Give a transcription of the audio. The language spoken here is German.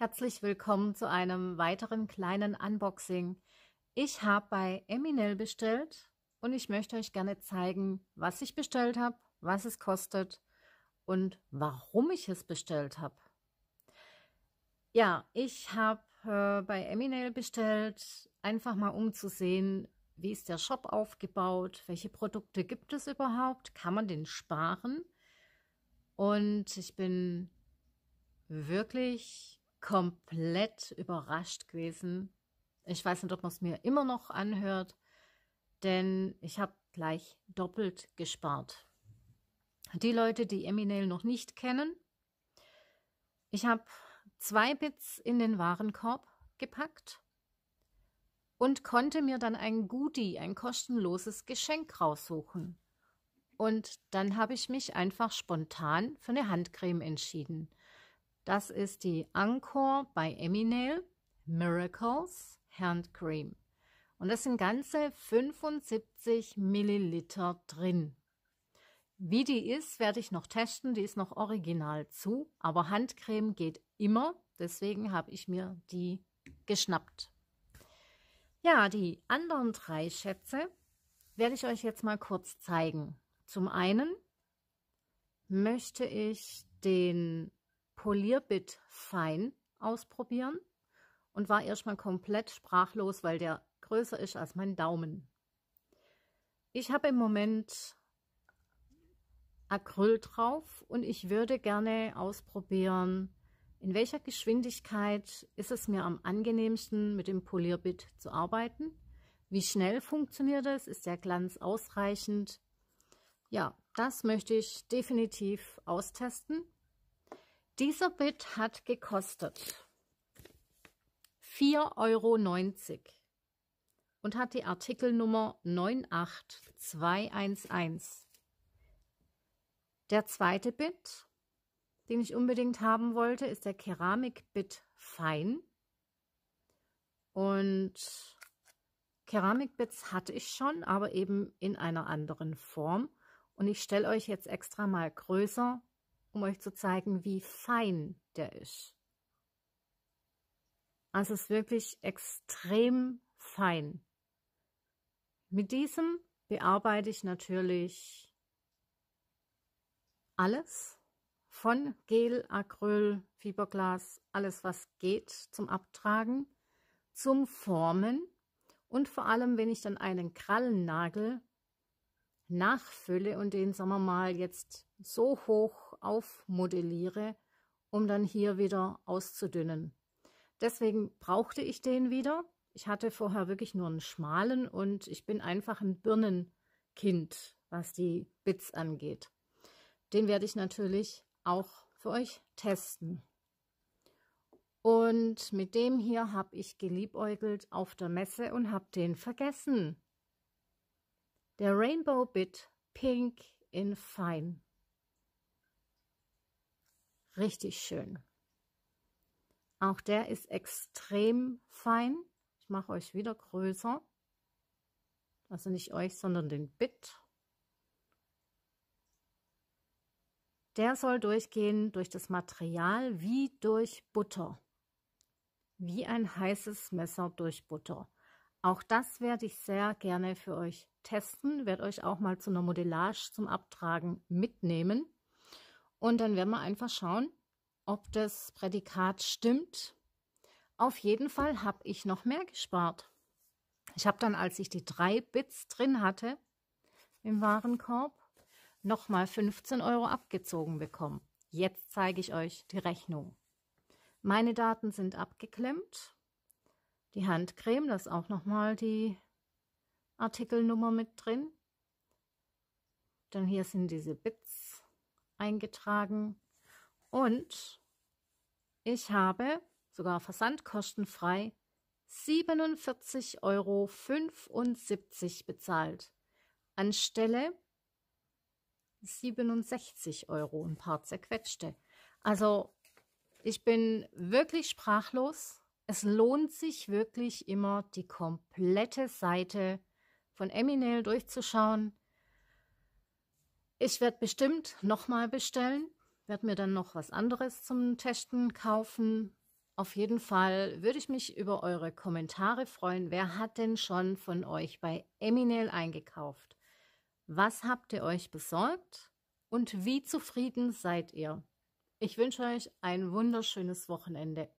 Herzlich willkommen zu einem weiteren kleinen Unboxing. Ich habe bei Eminel bestellt und ich möchte euch gerne zeigen, was ich bestellt habe, was es kostet und warum ich es bestellt habe. Ja, ich habe äh, bei Eminel bestellt, einfach mal um zu sehen, wie ist der Shop aufgebaut, welche Produkte gibt es überhaupt, kann man den sparen? Und ich bin wirklich komplett überrascht gewesen. Ich weiß nicht, ob man es mir immer noch anhört, denn ich habe gleich doppelt gespart. Die Leute, die Eminel noch nicht kennen, ich habe zwei Bits in den Warenkorb gepackt und konnte mir dann ein Goodie, ein kostenloses Geschenk raussuchen. Und dann habe ich mich einfach spontan für eine Handcreme entschieden. Das ist die Encore bei Eminail Miracles Handcreme. Und das sind ganze 75 Milliliter drin. Wie die ist, werde ich noch testen. Die ist noch original zu. Aber Handcreme geht immer. Deswegen habe ich mir die geschnappt. Ja, die anderen drei Schätze werde ich euch jetzt mal kurz zeigen. Zum einen möchte ich den Polierbit Fein ausprobieren und war erstmal komplett sprachlos, weil der größer ist als mein Daumen. Ich habe im Moment Acryl drauf und ich würde gerne ausprobieren, in welcher Geschwindigkeit ist es mir am angenehmsten, mit dem Polierbit zu arbeiten? Wie schnell funktioniert es? Ist der Glanz ausreichend? Ja, das möchte ich definitiv austesten. Dieser Bit hat gekostet 4,90 Euro und hat die Artikelnummer 98211. Der zweite Bit, den ich unbedingt haben wollte, ist der Keramikbit Fein. Und Keramikbits hatte ich schon, aber eben in einer anderen Form. Und ich stelle euch jetzt extra mal größer um euch zu zeigen, wie fein der ist. Also es ist wirklich extrem fein. Mit diesem bearbeite ich natürlich alles von Gel, Acryl, Fiberglas, alles was geht zum Abtragen, zum Formen und vor allem, wenn ich dann einen Krallennagel nachfülle und den, sagen wir mal, jetzt so hoch aufmodelliere, um dann hier wieder auszudünnen. Deswegen brauchte ich den wieder. Ich hatte vorher wirklich nur einen schmalen und ich bin einfach ein Birnenkind, was die Bits angeht. Den werde ich natürlich auch für euch testen. Und mit dem hier habe ich geliebäugelt auf der Messe und habe den vergessen. Der Rainbow Bit Pink in Fine. Richtig schön. Auch der ist extrem fein. Ich mache euch wieder größer. Also nicht euch, sondern den Bit. Der soll durchgehen durch das Material wie durch Butter. Wie ein heißes Messer durch Butter. Auch das werde ich sehr gerne für euch testen. Werde euch auch mal zu einer Modellage zum Abtragen mitnehmen. Und dann werden wir einfach schauen, ob das Prädikat stimmt. Auf jeden Fall habe ich noch mehr gespart. Ich habe dann, als ich die drei Bits drin hatte im Warenkorb, nochmal 15 Euro abgezogen bekommen. Jetzt zeige ich euch die Rechnung. Meine Daten sind abgeklemmt. Die Handcreme, das ist auch nochmal die Artikelnummer mit drin. Dann hier sind diese Bits eingetragen und ich habe sogar versandkostenfrei 47,75 Euro bezahlt anstelle 67 Euro ein paar zerquetschte. Also ich bin wirklich sprachlos. Es lohnt sich wirklich immer, die komplette Seite von Eminel durchzuschauen. Ich werde bestimmt nochmal bestellen, werde mir dann noch was anderes zum Testen kaufen. Auf jeden Fall würde ich mich über eure Kommentare freuen. Wer hat denn schon von euch bei Eminel eingekauft? Was habt ihr euch besorgt und wie zufrieden seid ihr? Ich wünsche euch ein wunderschönes Wochenende.